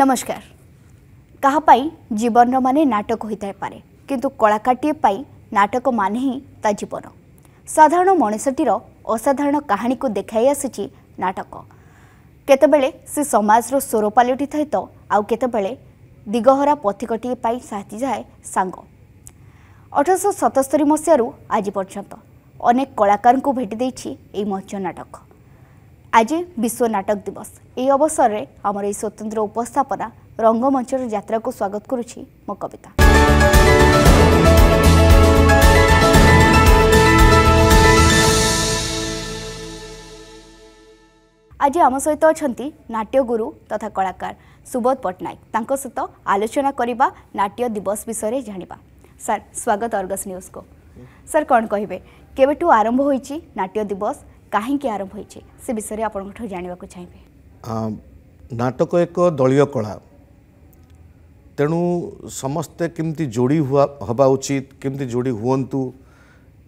ନମସ୍କାର କାହା ପାଇଁ ଜୀବନର ମାନେ ନାଟକ ହୋଇଥାଇପାରେ କିନ୍ତୁ କଳାକାରଟିଏ ପାଇଁ ନାଟକ ମାନେ ହିଁ ତା ଜୀବନ ସାଧାରଣ ମଣିଷଟିର ଅସାଧାରଣ କାହାଣୀକୁ ଦେଖାଇ ଆସିଛି ନାଟକ କେତେବେଳେ ସେ ସମାଜର ସ୍ୱର ପାଲଟିଥାଏ ତ ଆଉ କେତେବେଳେ ଦିଗହରା ପଥିକଟିଏ ପାଇଁ ସାହାଯ୍ୟ ଯାଏ ସାଙ୍ଗ ଅଠରଶହ ସତସ୍ତରୀ ମସିହାରୁ ଆଜି ପର୍ଯ୍ୟନ୍ତ ଅନେକ କଳାକାରଙ୍କୁ ଭେଟି ଦେଇଛି ଏହି ମଞ୍ଚ ନାଟକ ଆଜି ବିଶ୍ୱ ନାଟକ ଦିବସ ଏହି ଅବସରରେ ଆମର ଏହି ସ୍ୱତନ୍ତ୍ର ଉପସ୍ଥାପନା ରଙ୍ଗମଞ୍ଚର ଯାତ୍ରାକୁ ସ୍ୱାଗତ କରୁଛି ମୋ କବିତା ଆଜି ଆମ ସହିତ ଅଛନ୍ତି ନାଟ୍ୟଗୁରୁ ତଥା କଳାକାର ସୁବୋଧ ପଟ୍ଟନାୟକ ତାଙ୍କ ସହିତ ଆଲୋଚନା କରିବା ନାଟ୍ୟ ଦିବସ ବିଷୟରେ ଜାଣିବା ସାର୍ ସ୍ୱାଗତ ଅର୍ଗସ୍ ନ୍ୟୁଜ୍କୁ ସାର୍ କ'ଣ କହିବେ କେବେଠୁ ଆରମ୍ଭ ହୋଇଛି ନାଟ୍ୟ ଦିବସ କାହିଁକି ଆରମ୍ଭ ହୋଇଛି ସେ ବିଷୟରେ ଆପଣଙ୍କଠୁ ଜାଣିବାକୁ ଚାହିଁବେ ନାଟକ ଏକ ଦଳୀୟ କଳା ତେଣୁ ସମସ୍ତେ କେମିତି ଯୋଡ଼ି ହେବା ଉଚିତ କେମିତି ଯୋଡ଼ି ହୁଅନ୍ତୁ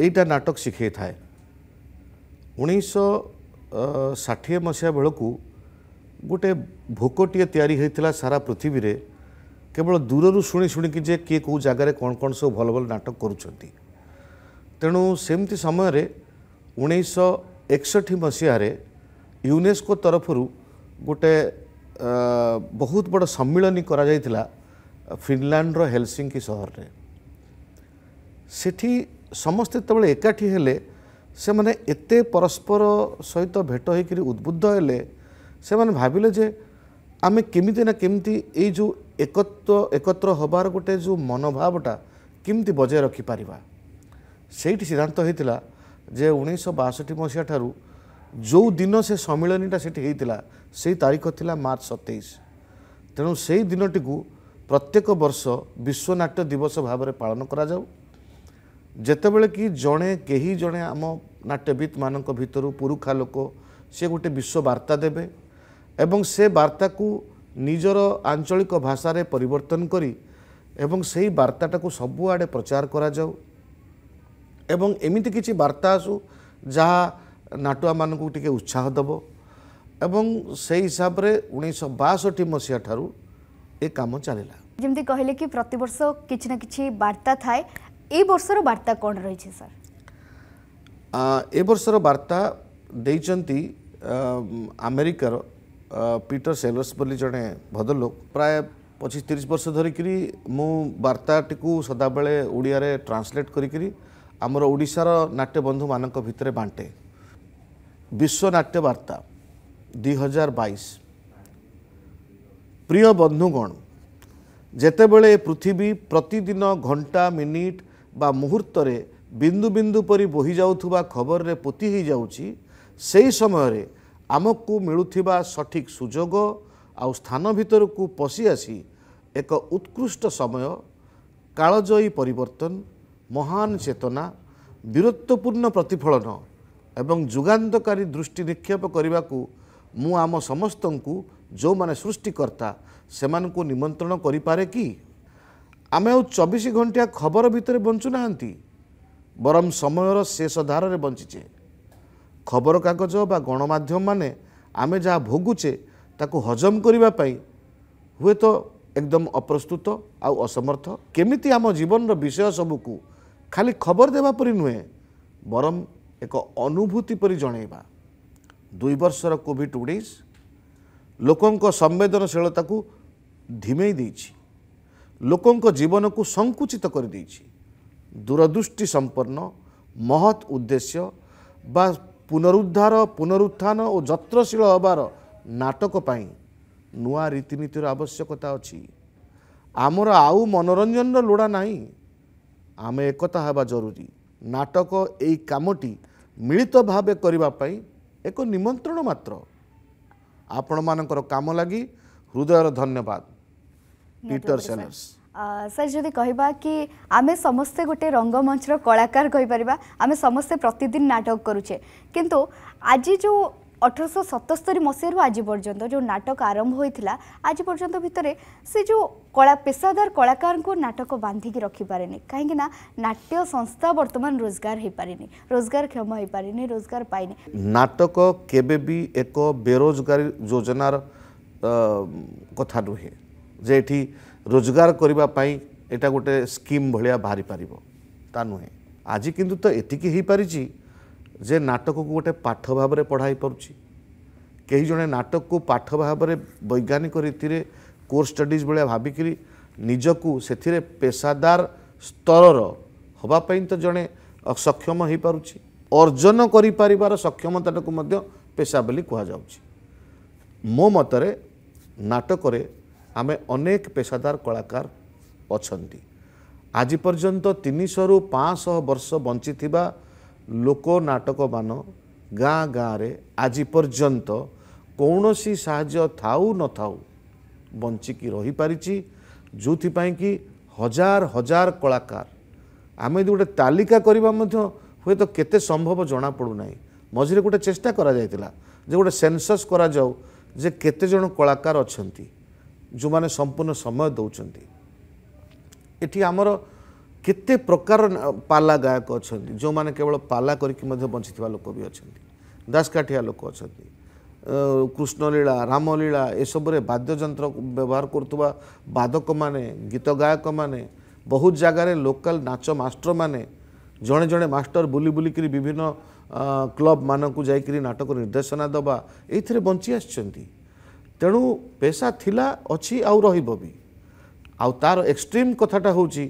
ଏଇଟା ନାଟକ ଶିଖାଇଥାଏ ଉଣେଇଶହ ଷାଠିଏ ମସିହା ବେଳକୁ ଗୋଟେ ଭୋକଟିଏ ତିଆରି ହୋଇଥିଲା ସାରା ପୃଥିବୀରେ କେବଳ ଦୂରରୁ ଶୁଣି ଶୁଣିକି ଯେ କିଏ କେଉଁ ଜାଗାରେ କ'ଣ କ'ଣ ସବୁ ଭଲ ଭଲ ନାଟକ କରୁଛନ୍ତି ତେଣୁ ସେମିତି ସମୟରେ ଉଣେଇଶହ ଏକଷଠି ମସିହାରେ ୟୁନେସ୍କୋ ତରଫରୁ ଗୋଟେ ବହୁତ ବଡ଼ ସମ୍ମିଳନୀ କରାଯାଇଥିଲା ଫିନଲାଣ୍ଡର ହେଲସିଙ୍କି ସହରରେ ସେଠି ସମସ୍ତେ ଯେତେବେଳେ ଏକାଠି ହେଲେ ସେମାନେ ଏତେ ପରସ୍ପର ସହିତ ଭେଟ ହୋଇକରି ଉଦ୍ବୁଦ୍ଧ ହେଲେ ସେମାନେ ଭାବିଲେ ଯେ ଆମେ କେମିତି ନା କେମିତି ଏଇ ଯେଉଁ ଏକତ୍ର ଏକତ୍ର ହେବାର ଗୋଟେ ଯେଉଁ ମନୋଭାବଟା କେମିତି ବଜାୟ ରଖିପାରିବା ସେଇଠି ସିଦ୍ଧାନ୍ତ ହୋଇଥିଲା ଯେ ଉଣେଇଶହ ବାଷଠି ମସିହା ଠାରୁ ଯେଉଁ ଦିନ ସେ ସମ୍ମିଳନୀଟା ସେଠି ହେଇଥିଲା ସେଇ ତାରିଖ ଥିଲା ମାର୍ଚ୍ଚ ସତେଇଶ ତେଣୁ ସେଇ ଦିନଟିକୁ ପ୍ରତ୍ୟେକ ବର୍ଷ ବିଶ୍ୱନାଟ୍ୟ ଦିବସ ଭାବରେ ପାଳନ କରାଯାଉ ଯେତେବେଳେ କି ଜଣେ କେହି ଜଣେ ଆମ ନାଟ୍ୟବିତ୍ମାନଙ୍କ ଭିତରୁ ପୁରୁଖା ଲୋକ ସେ ଗୋଟେ ବିଶ୍ୱ ବାର୍ତ୍ତା ଦେବେ ଏବଂ ସେ ବାର୍ତ୍ତାକୁ ନିଜର ଆଞ୍ଚଳିକ ଭାଷାରେ ପରିବର୍ତ୍ତନ କରି ଏବଂ ସେହି ବାର୍ତ୍ତାଟାକୁ ସବୁଆଡ଼େ ପ୍ରଚାର କରାଯାଉ ଏବଂ ଏମିତି କିଛି ବାର୍ତ୍ତା ଆସୁ ଯାହା ନାଟୁଆମାନଙ୍କୁ ଟିକେ ଉତ୍ସାହ ଦେବ ଏବଂ ସେଇ ହିସାବରେ ଉଣେଇଶହ ବାଷଠି ମସିହା ଠାରୁ ଏ କାମ ଚାଲିଲା ଯେମିତି କହିଲେ କି ପ୍ରତିବର୍ଷ କିଛି ନା କିଛି ବାର୍ତ୍ତା ଥାଏ ଏ ବର୍ଷର ବାର୍ତ୍ତା କ'ଣ ରହିଛି ସାର୍ ଏ ବର୍ଷର ବାର୍ତ୍ତା ଦେଇଛନ୍ତି ଆମେରିକାର ପିଟର ସେଲର୍ସ ବୋଲି ଜଣେ ଭଦ୍ରଲୋକ ପ୍ରାୟ ପଚିଶ ତିରିଶ ବର୍ଷ ଧରିକିରି ମୁଁ ବାର୍ତ୍ତାଟିକୁ ସଦାବେଳେ ଓଡ଼ିଆରେ ଟ୍ରାନ୍ସଲେଟ୍ କରିକିରି ଆମର ଓଡ଼ିଶାର ନାଟ୍ୟବନ୍ଧୁମାନଙ୍କ ଭିତରେ ବାଣ୍ଟେ ବିଶ୍ୱ ନାଟ୍ୟବାର୍ତ୍ତା ଦୁଇ ହଜାର ବାଇଶ ପ୍ରିୟ ବନ୍ଧୁଗଣ ଯେତେବେଳେ ପୃଥିବୀ ପ୍ରତିଦିନ ଘଣ୍ଟା ମିନିଟ୍ ବା ମୁହୂର୍ତ୍ତରେ ବିନ୍ଦୁ ବିନ୍ଦୁ ପରି ବୋହି ଯାଉଥିବା ଖବରରେ ପୋତି ହୋଇଯାଉଛି ସେହି ସମୟରେ ଆମକୁ ମିଳୁଥିବା ସଠିକ୍ ସୁଯୋଗ ଆଉ ସ୍ଥାନ ଭିତରକୁ ପଶିଆସି ଏକ ଉତ୍କୃଷ୍ଟ ସମୟ କାଳଜୟୀ ପରିବର୍ତ୍ତନ ମହାନ ଚେତନା ବୀରତ୍ୱପୂର୍ଣ୍ଣ ପ୍ରତିଫଳନ ଏବଂ ଯୁଗାନ୍ତକାରୀ ଦୃଷ୍ଟି ନିକ୍ଷେପ କରିବାକୁ ମୁଁ ଆମ ସମସ୍ତଙ୍କୁ ଯେଉଁମାନେ ସୃଷ୍ଟିକର୍ତ୍ତା ସେମାନଙ୍କୁ ନିମନ୍ତ୍ରଣ କରିପାରେ କି ଆମେ ଆଉ ଚବିଶ ଘଣ୍ଟିଆ ଖବର ଭିତରେ ବଞ୍ଚୁନାହାନ୍ତି ବରଂ ସମୟର ଶେଷ ଧାରରେ ବଞ୍ଚିଛେ ଖବରକାଗଜ ବା ଗଣମାଧ୍ୟମମାନେ ଆମେ ଯାହା ଭୋଗୁଛେ ତାକୁ ହଜମ କରିବା ପାଇଁ ହୁଏତ ଏକଦମ ଅପ୍ରସ୍ତୁତ ଆଉ ଅସମର୍ଥ କେମିତି ଆମ ଜୀବନର ବିଷୟ ସବୁକୁ ଖାଲି ଖବର ଦେବା ପରି ନୁହେଁ ବରଂ ଏକ ଅନୁଭୂତି ପରି ଜଣାଇବା ଦୁଇ ବର୍ଷର କୋଭିଡ଼ ଉଣେଇଶ ଲୋକଙ୍କ ସମ୍ବେଦନଶୀଳତାକୁ ଧିମେଇ ଦେଇଛି ଲୋକଙ୍କ ଜୀବନକୁ ସଙ୍କୁଚିତ କରିଦେଇଛି ଦୂରଦୃଷ୍ଟି ସମ୍ପନ୍ନ ମହତ୍ ଉଦ୍ଦେଶ୍ୟ ବା ପୁନରୁଦ୍ଧାର ପୁନରୁତ୍ଥାନ ଓ ଯତ୍ନଶୀଳ ହେବାର ନାଟକ ପାଇଁ ନୂଆ ରୀତିନୀତିର ଆବଶ୍ୟକତା ଅଛି ଆମର ଆଉ ମନୋରଞ୍ଜନର ଲୋଡ଼ା ନାହିଁ ଆମେ ଏକତା ହେବା ଜରୁରୀ ନାଟକ ଏଇ କାମଟି ମିଳିତ ଭାବେ କରିବା ପାଇଁ ଏକ ନିମନ୍ତ୍ରଣ ମାତ୍ର ଆପଣମାନଙ୍କର କାମ ଲାଗି ହୃଦୟର ଧନ୍ୟବାଦ ପିଟର ସେଲର୍ସ ସାର୍ ଯଦି କହିବା କି ଆମେ ସମସ୍ତେ ଗୋଟେ ରଙ୍ଗମଞ୍ଚର କଳାକାର କହିପାରିବା ଆମେ ସମସ୍ତେ ପ୍ରତିଦିନ ନାଟକ କରୁଛେ କିନ୍ତୁ ଆଜି ଯେଉଁ ଅଠରଶହ ସତସ୍ତରୀ ମସିହାରୁ ଆଜି ପର୍ଯ୍ୟନ୍ତ ଯେଉଁ ନାଟକ ଆରମ୍ଭ ହୋଇଥିଲା ଆଜି ପର୍ଯ୍ୟନ୍ତ ଭିତରେ ସେ ଯେଉଁ କଳା ପେସାଦାର କଳାକାରଙ୍କୁ ନାଟକ ବାନ୍ଧିକି ରଖିପାରେନି କାହିଁକିନା ନାଟ୍ୟ ସଂସ୍ଥା ବର୍ତ୍ତମାନ ରୋଜଗାର ହେଇପାରିନି ରୋଜଗାରକ୍ଷମ ହେଇପାରିନି ରୋଜଗାର ପାଇନି ନାଟକ କେବେ ବି ଏକ ବେରୋଜଗାରୀ ଯୋଜନାର କଥା ନୁହେଁ ଯେ ଏଠି ରୋଜଗାର କରିବା ପାଇଁ ଏଇଟା ଗୋଟେ ସ୍କିମ୍ ଭଳିଆ ବାହାରିପାରିବ ତା ନୁହେଁ ଆଜି କିନ୍ତୁ ତ ଏତିକି ହୋଇପାରିଛି ଯେ ନାଟକକୁ ଗୋଟେ ପାଠ ଭାବରେ ପଢ଼ାଇ ପାରୁଛି କେହି ଜଣେ ନାଟକକୁ ପାଠ ଭାବରେ ବୈଜ୍ଞାନିକ ରୀତିରେ କୋର୍ସ ଷ୍ଟଡିଜ୍ ଭଳିଆ ଭାବିକିରି ନିଜକୁ ସେଥିରେ ପେସାଦାର ସ୍ତରର ହେବା ପାଇଁ ତ ଜଣେ ସକ୍ଷମ ହୋଇପାରୁଛି ଅର୍ଜନ କରିପାରିବାର ସକ୍ଷମତାଟାକୁ ମଧ୍ୟ ପେଶା ବୋଲି କୁହାଯାଉଛି ମୋ ମତରେ ନାଟକରେ ଆମେ ଅନେକ ପେସାଦାର କଳାକାର ଅଛନ୍ତି ଆଜି ପର୍ଯ୍ୟନ୍ତ ତିନିଶହରୁ ପାଞ୍ଚଶହ ବର୍ଷ ବଞ୍ଚିଥିବା ଲୋକ ନାଟକମାନ ଗାଁ ଗାଁରେ ଆଜି ପର୍ଯ୍ୟନ୍ତ କୌଣସି ସାହାଯ୍ୟ ଥାଉ ନଥାଉ ବଞ୍ଚିକି ରହିପାରିଛି ଯେଉଁଥିପାଇଁ କି ହଜାର ହଜାର କଳାକାର ଆମେ ଯଦି ଗୋଟେ ତାଲିକା କରିବା ମଧ୍ୟ ହୁଏତ କେତେ ସମ୍ଭବ ଜଣାପଡ଼ୁନାହିଁ ମଝିରେ ଗୋଟେ ଚେଷ୍ଟା କରାଯାଇଥିଲା ଯେ ଗୋଟେ ସେନ୍ସସ୍ କରାଯାଉ ଯେ କେତେ ଜଣ କଳାକାର ଅଛନ୍ତି ଯେଉଁମାନେ ସମ୍ପୂର୍ଣ୍ଣ ସମୟ ଦେଉଛନ୍ତି ଏଠି ଆମର କେତେ ପ୍ରକାର ପାଲା ଗାୟକ ଅଛନ୍ତି ଯେଉଁମାନେ କେବଳ ପାଲା କରିକି ମଧ୍ୟ ବଞ୍ଚିଥିବା ଲୋକ ବି ଅଛନ୍ତି ଦାସକାଠିଆ ଲୋକ ଅଛନ୍ତି କୃଷ୍ଣଲୀଳା ରାମଲୀଳା ଏସବୁରେ ବାଦ୍ୟଯନ୍ତ୍ର ବ୍ୟବହାର କରୁଥିବା ବାଦକମାନେ ଗୀତ ଗାୟକମାନେ ବହୁତ ଜାଗାରେ ଲୋକାଲ ନାଚ ମାଷ୍ଟରମାନେ ଜଣେ ଜଣେ ମାଷ୍ଟର ବୁଲି ବୁଲିକିରି ବିଭିନ୍ନ କ୍ଲବ୍ମାନଙ୍କୁ ଯାଇକିରି ନାଟକ ନିର୍ଦ୍ଦେଶନା ଦେବା ଏଇଥିରେ ବଞ୍ଚି ଆସିଛନ୍ତି ତେଣୁ ପେସା ଥିଲା ଅଛି ଆଉ ରହିବ ବି ଆଉ ତା'ର ଏକ୍ସଟ୍ରିମ୍ କଥାଟା ହେଉଛି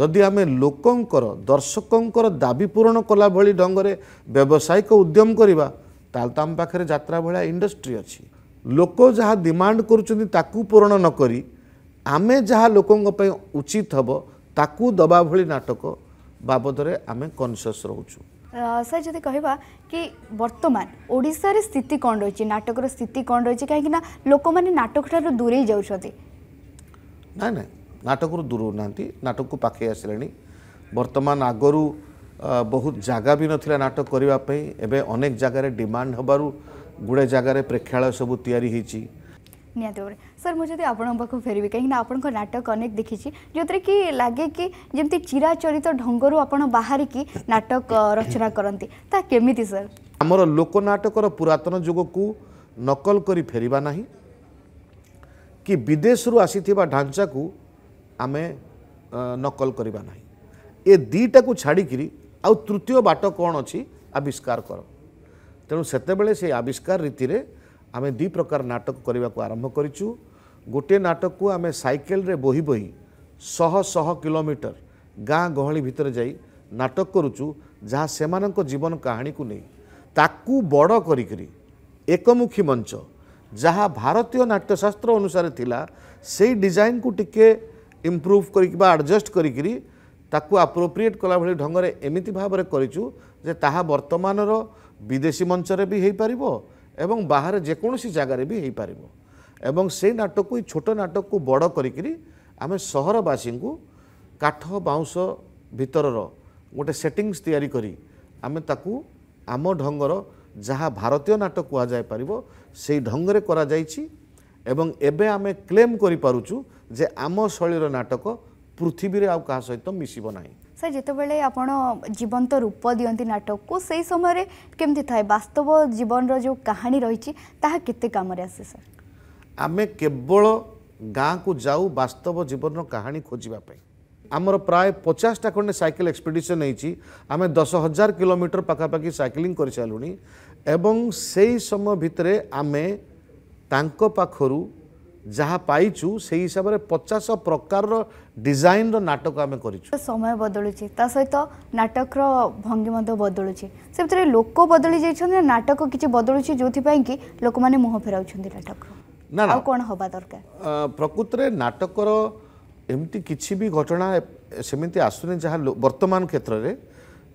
ଯଦି ଆମେ ଲୋକଙ୍କର ଦର୍ଶକଙ୍କର ଦାବି ପୂରଣ କଲା ଭଳି ଢଙ୍ଗରେ ବ୍ୟବସାୟିକ ଉଦ୍ୟମ କରିବା ତାହେଲେ ତ ଆମ ପାଖରେ ଯାତ୍ରା ଭଳିଆ ଇଣ୍ଡଷ୍ଟ୍ରି ଅଛି ଲୋକ ଯାହା ଡିମାଣ୍ଡ କରୁଛନ୍ତି ତାକୁ ପୂରଣ ନ କରି ଆମେ ଯାହା ଲୋକଙ୍କ ପାଇଁ ଉଚିତ ହେବ ତାକୁ ଦେବା ଭଳି ନାଟକ ବାବଦରେ ଆମେ କନସିୟସ୍ ରହୁଛୁ ସାର୍ ଯଦି କହିବା କି ବର୍ତ୍ତମାନ ଓଡ଼ିଶାରେ ସ୍ଥିତି କ'ଣ ରହିଛି ନାଟକର ସ୍ଥିତି କ'ଣ ରହିଛି କାହିଁକିନା ଲୋକମାନେ ନାଟକଠାରୁ ଦୂରେଇ ଯାଉଛନ୍ତି ନାଇଁ ନାଇଁ ନାଟକରୁ ଦୂରଉ ନାହାନ୍ତି ନାଟକକୁ ପାଖେଇ ଆସିଲେଣି ବର୍ତ୍ତମାନ ଆଗରୁ ବହୁତ ଜାଗା ବି ନଥିଲା ନାଟକ କରିବା ପାଇଁ ଏବେ ଅନେକ ଜାଗାରେ ଡିମାଣ୍ଡ ହେବାରୁ ଗୁଡ଼େ ଜାଗାରେ ପ୍ରେକ୍ଷାଳୟ ସବୁ ତିଆରି ହେଇଛି ନିହାତି ଭାବରେ ସାର୍ ମୁଁ ଯଦି ଆପଣଙ୍କ ପାଖକୁ ଫେରିବି କାହିଁକିନା ଆପଣଙ୍କ ନାଟକ ଅନେକ ଦେଖିଛି ଯେଉଁଥିରେ କି ଲାଗେ କି ଯେମିତି ଚିରାଚରିତ ଢଙ୍ଗରୁ ଆପଣ ବାହାରିକି ନାଟକ ରଚନା କରନ୍ତି ତାହା କେମିତି ସାର୍ ଆମର ଲୋକନାଟକର ପୁରାତନ ଯୁଗକୁ ନକଲ କରି ଫେରିବା ନାହିଁ କି ବିଦେଶରୁ ଆସିଥିବା ଢାଞ୍ଚାକୁ ଆମେ ନକଲ କରିବା ନାହିଁ ଏ ଦୁଇଟାକୁ ଛାଡ଼ିକିରି ଆଉ ତୃତୀୟ ବାଟ କ'ଣ ଅଛି ଆବିଷ୍କାର କର ତେଣୁ ସେତେବେଳେ ସେ ଆବିଷ୍କାର ରୀତିରେ ଆମେ ଦୁଇ ପ୍ରକାର ନାଟକ କରିବାକୁ ଆରମ୍ଭ କରିଛୁ ଗୋଟିଏ ନାଟକକୁ ଆମେ ସାଇକେଲରେ ବୋହି ବୋହି ଶହ ଶହ କିଲୋମିଟର ଗାଁ ଗହଳି ଭିତରେ ଯାଇ ନାଟକ କରୁଛୁ ଯାହା ସେମାନଙ୍କ ଜୀବନ କାହାଣୀକୁ ନେଇ ତାକୁ ବଡ଼ କରିକିରି ଏକମୁଖୀ ମଞ୍ଚ ଯାହା ଭାରତୀୟ ନାଟ୍ୟଶାସ୍ତ୍ର ଅନୁସାରେ ଥିଲା ସେଇ ଡିଜାଇନ୍କୁ ଟିକିଏ ইম্প্রুভ করি বা আডজস্ট করি তাকে আপ্রোপ্রিয়েট কলা ভাবে ঢঙ্গরে এমিতি ভাবে করেছু যে তাহা বর্তমানর বিদেশী মঞ্চরে বি হয়েপার এবং বাহারে যেকোনসি জায়গার বি হয়েপার এবং সেই নাটক এই ছোট নাটক বড় করি আমি সহরবাসী কাঠ বাউঁশ ভিতর গোটে সেটিংস তৈরি করে আমি তাকে আম ঢঙ্গর যা ভারতীয় নাটক কুহযাই পার সেই ঢঙ্গরে করা যাই এবং এবে আমি ক্লেম করে পুছু ଯେ ଆମ ଶୈଳୀର ନାଟକ ପୃଥିବୀରେ ଆଉ କାହା ସହିତ ମିଶିବ ନାହିଁ ସାର୍ ଯେତେବେଳେ ଆପଣ ଜୀବନ୍ତ ରୂପ ଦିଅନ୍ତି ନାଟକକୁ ସେଇ ସମୟରେ କେମିତି ଥାଏ ବାସ୍ତବ ଜୀବନର ଯେଉଁ କାହାଣୀ ରହିଛି ତାହା କେତେ କାମରେ ଆସେ ସାର୍ ଆମେ କେବଳ ଗାଁକୁ ଯାଉ ବାସ୍ତବ ଜୀବନର କାହାଣୀ ଖୋଜିବା ପାଇଁ ଆମର ପ୍ରାୟ ପଚାଶଟା ଖଣ୍ଡେ ସାଇକେଲ ଏକ୍ସପିଡ଼ିସନ୍ ହେଇଛି ଆମେ ଦଶ ହଜାର କିଲୋମିଟର ପାଖାପାଖି ସାଇକେଲିଂ କରିସାରିଲୁଣି ଏବଂ ସେଇ ସମୟ ଭିତରେ ଆମେ ତାଙ୍କ ପାଖରୁ ଯାହା ପାଇଛୁ ସେଇ ହିସାବରେ ପଚାଶ ପ୍ରକାରର ଡିଜାଇନର ନାଟକ ଆମେ କରିଛୁ ସମୟ ବଦଳୁଛି ତା ସହିତ ନାଟକର ଭଙ୍ଗୀ ମଧ୍ୟ ବଦଳୁଛି ସେ ଭିତରେ ଲୋକ ବଦଳି ଯାଇଛନ୍ତି ନା ନାଟକ କିଛି ବଦଳୁଛି ଯେଉଁଥିପାଇଁ କି ଲୋକମାନେ ମୁହଁ ଫେରାଉଛନ୍ତି ନାଟକର ନା ଆଉ କ'ଣ ହେବା ଦରକାର ପ୍ରକୃତରେ ନାଟକର ଏମିତି କିଛି ବି ଘଟଣା ସେମିତି ଆସୁନି ଯାହା ବର୍ତ୍ତମାନ କ୍ଷେତ୍ରରେ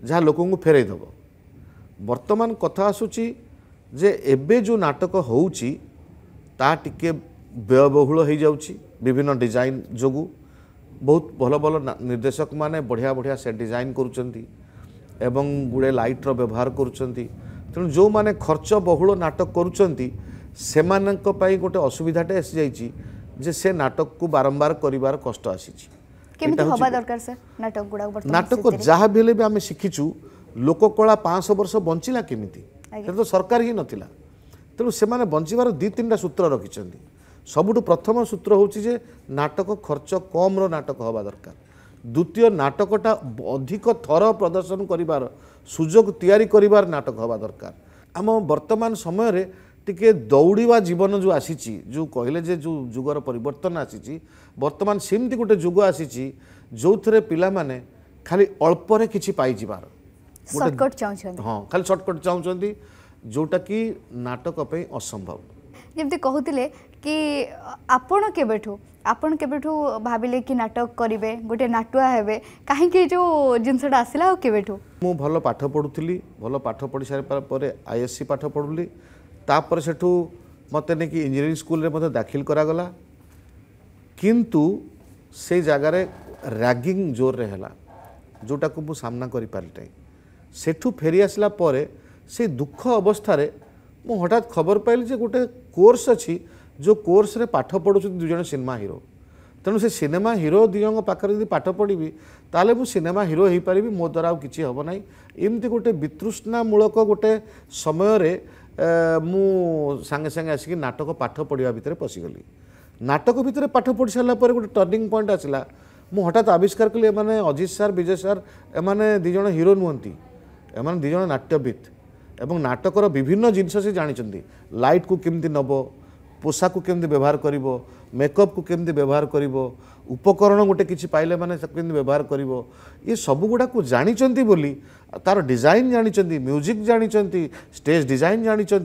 ଯାହା ଲୋକଙ୍କୁ ଫେରାଇ ଦେବ ବର୍ତ୍ତମାନ କଥା ଆସୁଛି ଯେ ଏବେ ଯେଉଁ ନାଟକ ହେଉଛି ତାହା ଟିକେ ବ୍ୟୟବହୁଳ ହୋଇଯାଉଛି ବିଭିନ୍ନ ଡିଜାଇନ୍ ଯୋଗୁଁ ବହୁତ ଭଲ ଭଲ ନିର୍ଦ୍ଦେଶକମାନେ ବଢ଼ିଆ ବଢ଼ିଆ ସେ ଡିଜାଇନ୍ କରୁଛନ୍ତି ଏବଂ ଗୁଡ଼େ ଲାଇଟ୍ର ବ୍ୟବହାର କରୁଛନ୍ତି ତେଣୁ ଯେଉଁମାନେ ଖର୍ଚ୍ଚ ବହୁଳ ନାଟକ କରୁଛନ୍ତି ସେମାନଙ୍କ ପାଇଁ ଗୋଟେ ଅସୁବିଧାଟେ ଆସିଯାଇଛି ଯେ ସେ ନାଟକକୁ ବାରମ୍ବାର କରିବାର କଷ୍ଟ ଆସିଛି ନାଟକ ଯାହା ବି ହେଲେ ବି ଆମେ ଶିଖିଛୁ ଲୋକକଳା ପାଞ୍ଚଶହ ବର୍ଷ ବଞ୍ଚିଲା କେମିତି ସେଟା ତ ସରକାର ହିଁ ନଥିଲା ତେଣୁ ସେମାନେ ବଞ୍ଚିବାର ଦୁଇ ତିନିଟା ସୂତ୍ର ରଖିଛନ୍ତି ସବୁଠୁ ପ୍ରଥମ ସୂତ୍ର ହେଉଛି ଯେ ନାଟକ ଖର୍ଚ୍ଚ କମ୍ର ନାଟକ ହେବା ଦରକାର ଦ୍ୱିତୀୟ ନାଟକଟା ଅଧିକ ଥର ପ୍ରଦର୍ଶନ କରିବାର ସୁଯୋଗ ତିଆରି କରିବାର ନାଟକ ହେବା ଦରକାର ଆମ ବର୍ତ୍ତମାନ ସମୟରେ ଟିକେ ଦୌଡ଼ିବା ଜୀବନ ଯେଉଁ ଆସିଛି ଯେଉଁ କହିଲେ ଯେ ଯେଉଁ ଯୁଗର ପରିବର୍ତ୍ତନ ଆସିଛି ବର୍ତ୍ତମାନ ସେମିତି ଗୋଟେ ଯୁଗ ଆସିଛି ଯେଉଁଥିରେ ପିଲାମାନେ ଖାଲି ଅଳ୍ପରେ କିଛି ପାଇଯିବାର ହଁ ଖାଲି ସର୍ଟକଟ୍ ଚାହୁଁଛନ୍ତି ଯେଉଁଟାକି ନାଟକ ପାଇଁ ଅସମ୍ଭବ ଯେମିତି କହୁଥିଲେ କି ଆପଣ କେବେଠୁ ଆପଣ କେବେଠୁ ଭାବିଲେ କି ନାଟକ କରିବେ ଗୋଟେ ନାଟୁଆ ହେବେ କାହିଁକି ଯେଉଁ ଜିନିଷଟା ଆସିଲା ଆଉ କେବେଠୁ ମୁଁ ଭଲ ପାଠ ପଢ଼ୁଥିଲି ଭଲ ପାଠ ପଢ଼ି ସାରିବା ପରେ ଆଇ ଏସ୍ ସି ପାଠ ପଢ଼ିଲି ତାପରେ ସେଠୁ ମୋତେ ନେଇକି ଇଞ୍ଜିନିୟରିଂ ସ୍କୁଲରେ ମଧ୍ୟ ଦାଖିଲ କରାଗଲା କିନ୍ତୁ ସେଇ ଜାଗାରେ ରାଗିଂ ଜୋରରେ ହେଲା ଯେଉଁଟାକୁ ମୁଁ ସାମ୍ନା କରିପାରିନାହିଁ ସେଠୁ ଫେରି ଆସିଲା ପରେ ସେଇ ଦୁଃଖ ଅବସ୍ଥାରେ ମୁଁ ହଠାତ୍ ଖବର ପାଇଲି ଯେ ଗୋଟେ କୋର୍ସ ଅଛି ଯେଉଁ କୋର୍ସରେ ପାଠ ପଢ଼ୁଛନ୍ତି ଦୁଇ ଜଣ ସିନେମା ହିରୋ ତେଣୁ ସେ ସିନେମା ହିରୋ ଦୁଇ ଜଣଙ୍କ ପାଖରେ ଯଦି ପାଠ ପଢ଼ିବି ତାହେଲେ ମୁଁ ସିନେମା ହିରୋ ହୋଇପାରିବି ମୋ ଦ୍ୱାରା ଆଉ କିଛି ହେବ ନାହିଁ ଏମିତି ଗୋଟେ ବିତୃଷ୍ଣାମୂଳକ ଗୋଟେ ସମୟରେ ମୁଁ ସାଙ୍ଗେ ସାଙ୍ଗେ ଆସିକି ନାଟକ ପାଠ ପଢ଼ିବା ଭିତରେ ପଶିଗଲି ନାଟକ ଭିତରେ ପାଠ ପଢ଼ି ସାରିଲା ପରେ ଗୋଟେ ଟର୍ଣ୍ଣିଂ ପଏଣ୍ଟ ଆସିଲା ମୁଁ ହଠାତ୍ ଆବିଷ୍କାର କଲି ଏମାନେ ଅଜିତ ସାର୍ ବିଜୟ ସାର୍ ଏମାନେ ଦୁଇ ଜଣ ହିରୋ ନୁହନ୍ତି ଏମାନେ ଦୁଇ ଜଣ ନାଟ୍ୟବିତ୍ ଏବଂ ନାଟକର ବିଭିନ୍ନ ଜିନିଷ ସେ ଜାଣିଛନ୍ତି ଲାଇଟ୍କୁ କେମିତି ନେବ পোশাকু কেমি ব্যবহার করব মেকঅপকু কেমি ব্যবহার করব উপকরণ গোটে কিছু পাইলে মানে কেমি ব্যবহার করব ই সবুগুড়া জাঁচান বলে তার ডিজাইন জাঁচান মিউজিক জাঁচান স্টেজ ডিজাইন জাঁচান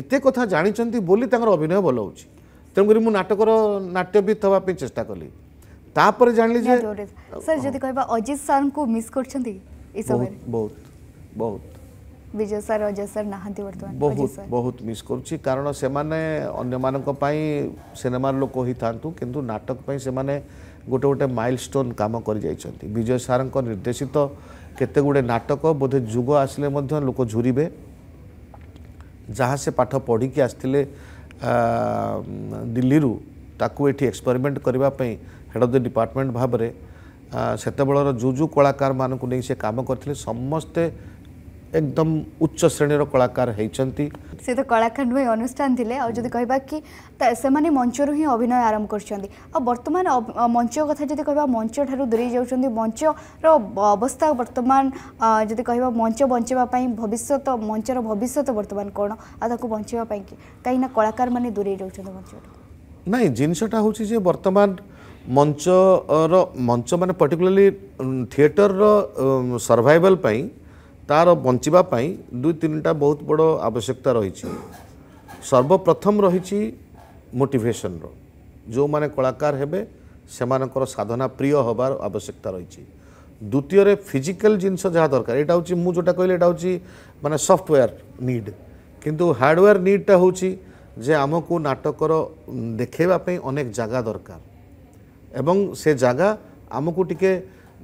এতে কথা জাঁচান বলে তাঁর অভিনয় ভাল হচ্ছে তেমনি মু নাটকর নাট্যবিদ হওয়া চেষ্টা কলি তাপরে জাঁলি যে স্যার যদি কহবা অজিত স্যার মিস করছেন বহুত বহুত বহুত ବିଜୟ ସାର୍ ଅଜୟ ସାର୍ ନାହାନ୍ତି ବର୍ତ୍ତମାନ ବହୁତ ବହୁତ ମିସ୍ କରୁଛି କାରଣ ସେମାନେ ଅନ୍ୟମାନଙ୍କ ପାଇଁ ସିନେମାର ଲୋକ ହୋଇଥାନ୍ତୁ କିନ୍ତୁ ନାଟକ ପାଇଁ ସେମାନେ ଗୋଟେ ଗୋଟେ ମାଇଲ୍ ଷ୍ଟୋନ୍ କାମ କରିଯାଇଛନ୍ତି ବିଜୟ ସାର୍ଙ୍କ ନିର୍ଦ୍ଦେଶିତ କେତେ ଗୁଡ଼ିଏ ନାଟକ ବୋଧେ ଯୁଗ ଆସିଲେ ମଧ୍ୟ ଲୋକ ଝୁରିବେ ଯାହା ସେ ପାଠ ପଢ଼ିକି ଆସିଥିଲେ ଦିଲ୍ଲୀରୁ ତାକୁ ଏଠି ଏକ୍ସପେରିମେଣ୍ଟ କରିବା ପାଇଁ ହେଡ୍ ଅଫ୍ ଦ ଡିପାର୍ଟମେଣ୍ଟ ଭାବରେ ସେତେବେଳର ଯେଉଁ ଯେଉଁ କଳାକାରମାନଙ୍କୁ ନେଇ ସେ କାମ କରିଥିଲେ ସମସ୍ତେ একদম উচ্চ শ্রেণীর কলাকার হয়েছেন সে তো কলাকার নুহে অনুষ্ঠান লে যদি কহবা কি সে মঞ্চর হি অভিনয় আরম্ভ করছেন বর্তমান মঞ্চ কথা যদি কহবা মঞ্চ ঠারু দূরে যাচ্ছেন মঞ্চর অবস্থা বর্তমান যদি কহবা মঞ্চ বঞ্চাইবা ভবিষ্যৎ মঞ্চর ভবিষ্যৎ বর্তমান কোণ আর তাকে বঞ্চাইবা কি কিনা কলাকার মানে দূরে যাচ্ছেন মঞ্চ না জিনিসটা হচ্ছে যে বর্তমান মঞ্চর মঞ্চ মানে পর্টিকুলারলি থিয়েটর সর্ভাইভাল পাই ତାର ବଞ୍ଚିବା ପାଇଁ ଦୁଇ ତିନିଟା ବହୁତ ବଡ଼ ଆବଶ୍ୟକତା ରହିଛି ସର୍ବପ୍ରଥମ ରହିଛି ମୋଟିଭେସନ୍ର ଯେଉଁମାନେ କଳାକାର ହେବେ ସେମାନଙ୍କର ସାଧନା ପ୍ରିୟ ହେବାର ଆବଶ୍ୟକତା ରହିଛି ଦ୍ୱିତୀୟରେ ଫିଜିକାଲ୍ ଜିନିଷ ଯାହା ଦରକାର ଏଇଟା ହେଉଛି ମୁଁ ଯେଉଁଟା କହିଲି ଏଇଟା ହେଉଛି ମାନେ ସଫ୍ଟୱେୟାର ନିଡ୍ କିନ୍ତୁ ହାର୍ଡ଼ୱେୟାର ନିଡ୍ଟା ହେଉଛି ଯେ ଆମକୁ ନାଟକର ଦେଖାଇବା ପାଇଁ ଅନେକ ଜାଗା ଦରକାର ଏବଂ ସେ ଜାଗା ଆମକୁ ଟିକେ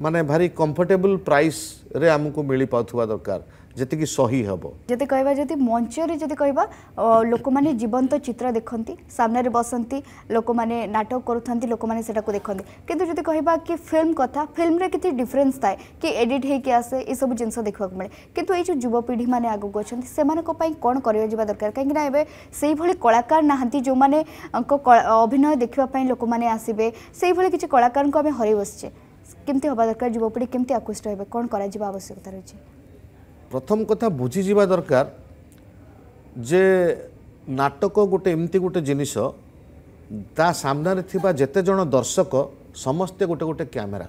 ମାନେ ଭାରି କମ୍ଫର୍ଟେବୁଲ୍ ପ୍ରାଇସ୍ରେ ଆମକୁ ମିଳିପାରୁଥିବା ଦରକାର ଯେତିକି ସହି ହେବ ଯଦି କହିବା ଯଦି ମଞ୍ଚରେ ଯଦି କହିବା ଲୋକମାନେ ଜୀବନ୍ତ ଚିତ୍ର ଦେଖନ୍ତି ସାମ୍ନାରେ ବସନ୍ତି ଲୋକମାନେ ନାଟକ କରୁଥାନ୍ତି ଲୋକମାନେ ସେଟାକୁ ଦେଖନ୍ତି କିନ୍ତୁ ଯଦି କହିବା କି ଫିଲ୍ମ କଥା ଫିଲ୍ମରେ କିଛି ଡିଫରେନ୍ସ ଥାଏ କି ଏଡିଟ୍ ହେଇକି ଆସେ ଏସବୁ ଜିନିଷ ଦେଖିବାକୁ ମିଳେ କିନ୍ତୁ ଏଇ ଯେଉଁ ଯୁବପିଢ଼ିମାନେ ଆଗକୁ ଅଛନ୍ତି ସେମାନଙ୍କ ପାଇଁ କ'ଣ କରାଯିବା ଦରକାର କାହିଁକିନା ଏବେ ସେଇଭଳି କଳାକାର ନାହାନ୍ତି ଯେଉଁମାନେଙ୍କ ଅଭିନୟ ଦେଖିବା ପାଇଁ ଲୋକମାନେ ଆସିବେ ସେଇଭଳି କିଛି କଳାକାରଙ୍କୁ ଆମେ ହରାଇ ବସିଛେ କେମିତି ହେବା ଦରକାର ଯୁବପିଢ଼ି କେମିତି ଆକୃଷ୍ଟ ହେବେ କ'ଣ କରାଯିବା ଆବଶ୍ୟକତା ରହିଛି ପ୍ରଥମ କଥା ବୁଝିଯିବା ଦରକାର ଯେ ନାଟକ ଗୋଟେ ଏମିତି ଗୋଟେ ଜିନିଷ ତା ସାମ୍ନାରେ ଥିବା ଯେତେ ଜଣ ଦର୍ଶକ ସମସ୍ତେ ଗୋଟେ ଗୋଟେ କ୍ୟାମେରା